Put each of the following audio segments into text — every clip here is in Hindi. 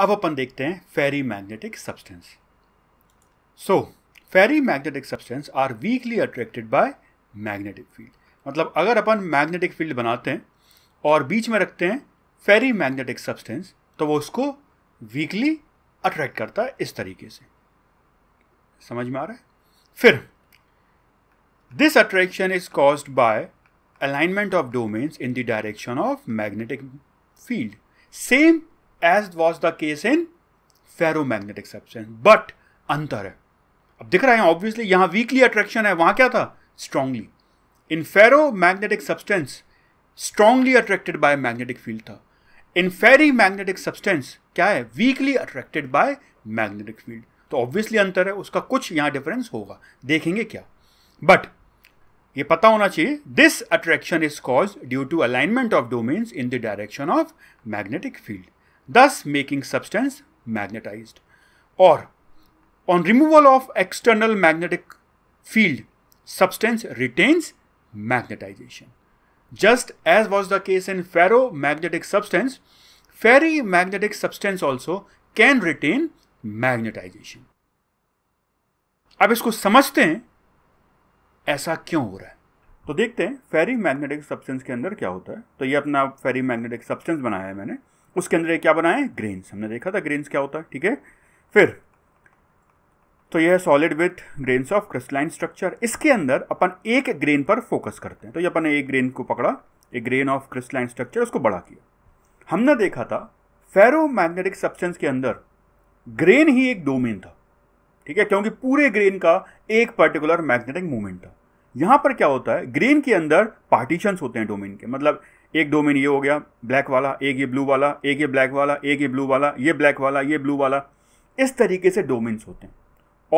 अब अपन देखते हैं ferrimagnetic substance so ferrimagnetic substance are weakly attracted by magnetic field मतलब अगर अपन मैग्नेटिक फील्ड बनाते हैं और बीच में रखते हैं फेरी मैग्नेटिक सब्सटेंस तो वो उसको वीकली अट्रैक्ट करता है इस तरीके से समझ में आ रहा है फिर this attraction is cause by alignment of domains in the direction of magnetic field same as was the case in ferromagnetic substance but अंतर है अब दिख रहा है ऑब्वियसली यहां वीकली अट्रैक्शन है वहां क्या था strongly in ferromagnetic substance strongly attracted by magnetic field था इन फेरी मैग्नेटिक सब्सटेंस क्या है weakly attracted by magnetic field तो ऑब्वियसली अंतर है उसका कुछ यहाँ डिफरेंस होगा देखेंगे क्या बट ये पता होना चाहिए this attraction is cause due to alignment of domains in the direction of magnetic field thus making substance magnetized. Or on removal of external magnetic field, substance retains magnetization. Just as was the case in ferromagnetic substance, ferromagnetic substance also can retain magnetization. अब इसको समझते हैं ऐसा क्यों हो रहा है तो देखते हैं फेरी मैग्नेटिक सब्सटेंस के अंदर क्या होता है तो ये अपना फेरी मैग्नेटिक सब्सटेंस बनाया है मैंने उसके अंदर क्या बनाए ग्रेन्स हमने देखा था ग्रेन्स क्या होता है ठीक है फिर तो यह solid with grains of crystalline structure इसके अंदर अपन एक ग्रेन पर फोकस करते हैं तो ये अपन एक ग्रेन को पकड़ा एक ग्रेन ऑफ क्रिस्टलाइन स्ट्रक्चर उसको बड़ा किया हमने देखा था फेरोमैग्नेटिक सब्सटेंस के अंदर ग्रेन ही एक डोमेन था ठीक है क्योंकि पूरे ग्रेन का एक पर्टिकुलर मैग्नेटिक मूवमेंट था यहां पर क्या होता है ग्रेन के अंदर पार्टीशंस होते हैं डोमेन के मतलब एक डोमेन ये हो गया ब्लैक वाला एक ये ब्लू वाला एक ये ब्लैक वाला एक ये ब्लू वाला ये ब्लैक वाला ये ब्लू वाला इस तरीके से डोमेन्स होते हैं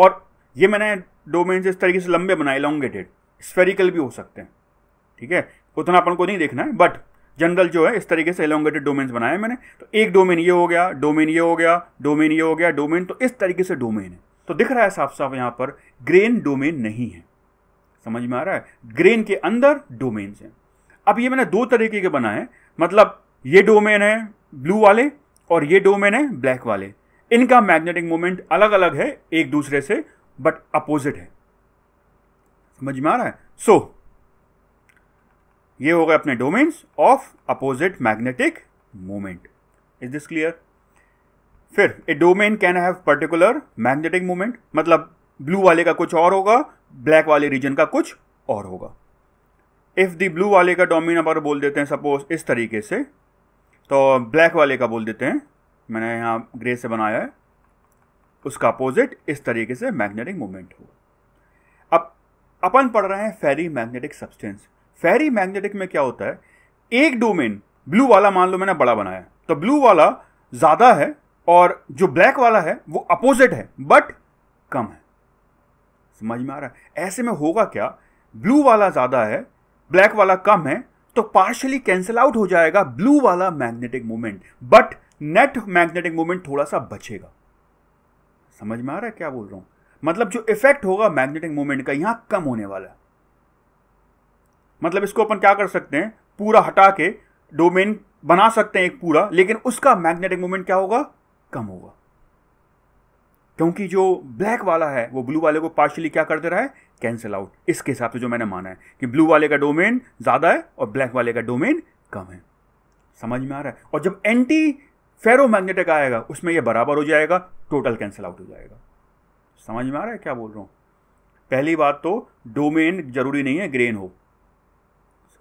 और ये मैंने डोमेन्स इस तरीके से लंबे बनाए लॉन्गेटेड स्फेरिकल भी हो सकते हैं ठीक है उतना अपन को नहीं देखना है बट जनरल जो है इस तरीके से एलोंगेटेड डोमेन्स बनाए मैंने तो एक डोमेन ये हो गया डोमेन ये हो गया डोमेन ये हो गया डोमेन तो इस तरीके से डोमेन है तो दिख रहा है साफ साफ यहाँ पर ग्रेन डोमेन नहीं है समझ में आ रहा है ग्रेन के अंदर डोमेन्स हैं अब ये मैंने दो तरीके के बनाए मतलब ये डोमेन है ब्लू वाले और ये डोमेन है ब्लैक वाले इनका मैग्नेटिक मोमेंट अलग अलग है एक दूसरे से बट अपोजिट है समझ में आ रहा है सो so, ये हो गए अपने domains of opposite magnetic moment is this clear फिर a domain can have particular magnetic moment मतलब ब्लू वाले का कुछ और होगा ब्लैक वाले रीजन का कुछ और होगा इफ़ दी ब्लू वाले का डोमिन नंबर बोल देते हैं सपोज इस तरीके से तो ब्लैक वाले का बोल देते हैं मैंने यहाँ ग्रे से बनाया है उसका अपोजिट इस तरीके से मैग्नेटिक मोमेंट होगा अब अपन पढ़ रहे हैं ferrimagnetic substance ferrimagnetic में क्या होता है एक डोमेन ब्लू वाला मान लो मैंने बड़ा बनाया तो ब्लू वाला ज़्यादा है और जो ब्लैक वाला है वो अपोजिट है बट कम है समझ में आ रहा है ऐसे में होगा क्या ब्लू वाला ज़्यादा है ब्लैक वाला कम है तो पार्शली कैंसिल आउट हो जाएगा ब्लू वाला magnetic moment but net magnetic moment थोड़ा सा बचेगा समझ में आ रहा है क्या बोल रहा हूं मतलब जो इफेक्ट होगा मैग्नेटिक मोमेंट का यहां कम होने वाला है मतलब इसको अपन क्या कर सकते हैं पूरा हटा के डोमेन बना सकते हैं एक पूरा लेकिन उसका मैग्नेटिक मोमेंट क्या होगा कम होगा क्योंकि जो ब्लैक वाला है वो ब्लू वाले को पार्शली क्या कर दे रहा है कैंसिल आउट इसके हिसाब से जो मैंने माना है कि ब्लू वाले का डोमेन ज़्यादा है और ब्लैक वाले का डोमेन कम है समझ में आ रहा है और जब एंटी फेरोमैग्नेटिक आएगा उसमें यह बराबर हो जाएगा टोटल कैंसिल आउट हो जाएगा समझ में आ रहा है क्या बोल रहा हूँ पहली बात तो डोमेन जरूरी नहीं है ग्रेन हो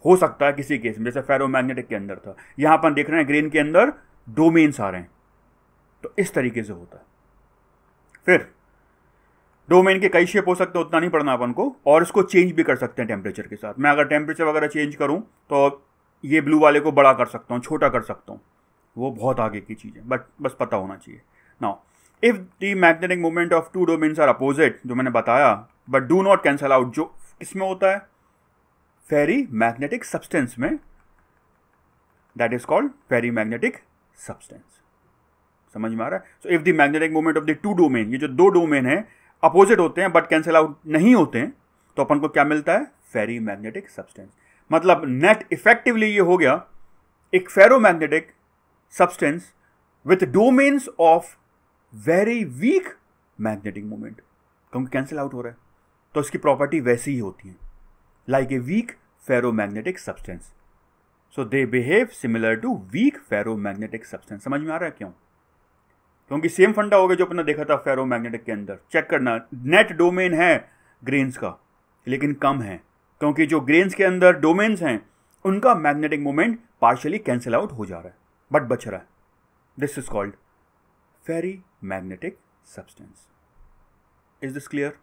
हो सकता है किसी केस में जैसे फेरोमैग्नेटिक के अंदर था यहाँ पर देख रहे हैं ग्रेन के अंदर डोमेन्स आ रहे हैं तो इस तरीके से होता है फिर डोमेन के कई शेप हो सकते हैं उतना नहीं पढ़ना अपन को और इसको चेंज भी कर सकते हैं टेम्परेचर के साथ मैं अगर टेम्परेचर वगैरह चेंज करूँ तो ये ब्लू वाले को बड़ा कर सकता हूँ छोटा कर सकता हूँ वो बहुत आगे की चीज़ है बट बस पता होना चाहिए now if the magnetic movement of two domains are opposite जो मैंने बताया but do not cancel out जो इसमें होता है फेरी मैग्नेटिक सब्सटेंस में that is called ferrimagnetic substance समझ में आ रहा है so if the magnetic moment of the two domain ये जो दो डोमेन है अपोजिट होते हैं बट कैंसिल आउट नहीं होते हैं तो अपन को क्या मिलता है फेरी मैग्नेटिक सब्सटेंस मतलब नेट इफेक्टिवली ये हो गया एक ferromagnetic substance with domains of very weak magnetic moment क्योंकि कैंसिल आउट हो रहा है तो इसकी प्रॉपर्टी वैसी ही होती है like a weak ferromagnetic substance so they behave similar to weak ferromagnetic substance समझ में आ रहा है क्यों क्योंकि सेम फंडा हो गया जो अपना देखा था फेरो मैग्नेटिक के अंदर चेक करना नेट डोमेन है ग्रेन्स का लेकिन कम है क्योंकि जो ग्रेन्स के अंदर डोमेन्स हैं उनका magnetic moment partially cancel out हो जा रहा है बट बच रहा है this is called ferrimagnetic substance is this clear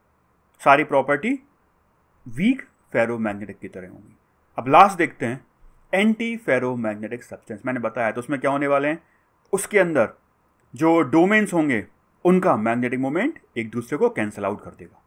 सारी प्रॉपर्टी वीक फेरो मैग्नेटिक की तरह होंगी अब लास्ट देखते हैं एंटी फेरो मैग्नेटिक सब्सटेंस मैंने बताया तो उसमें क्या होने वाले हैं उसके अंदर जो डोमेन्स होंगे उनका मैग्नेटिक मोमेंट एक दूसरे को कैंसिल आउट कर देगा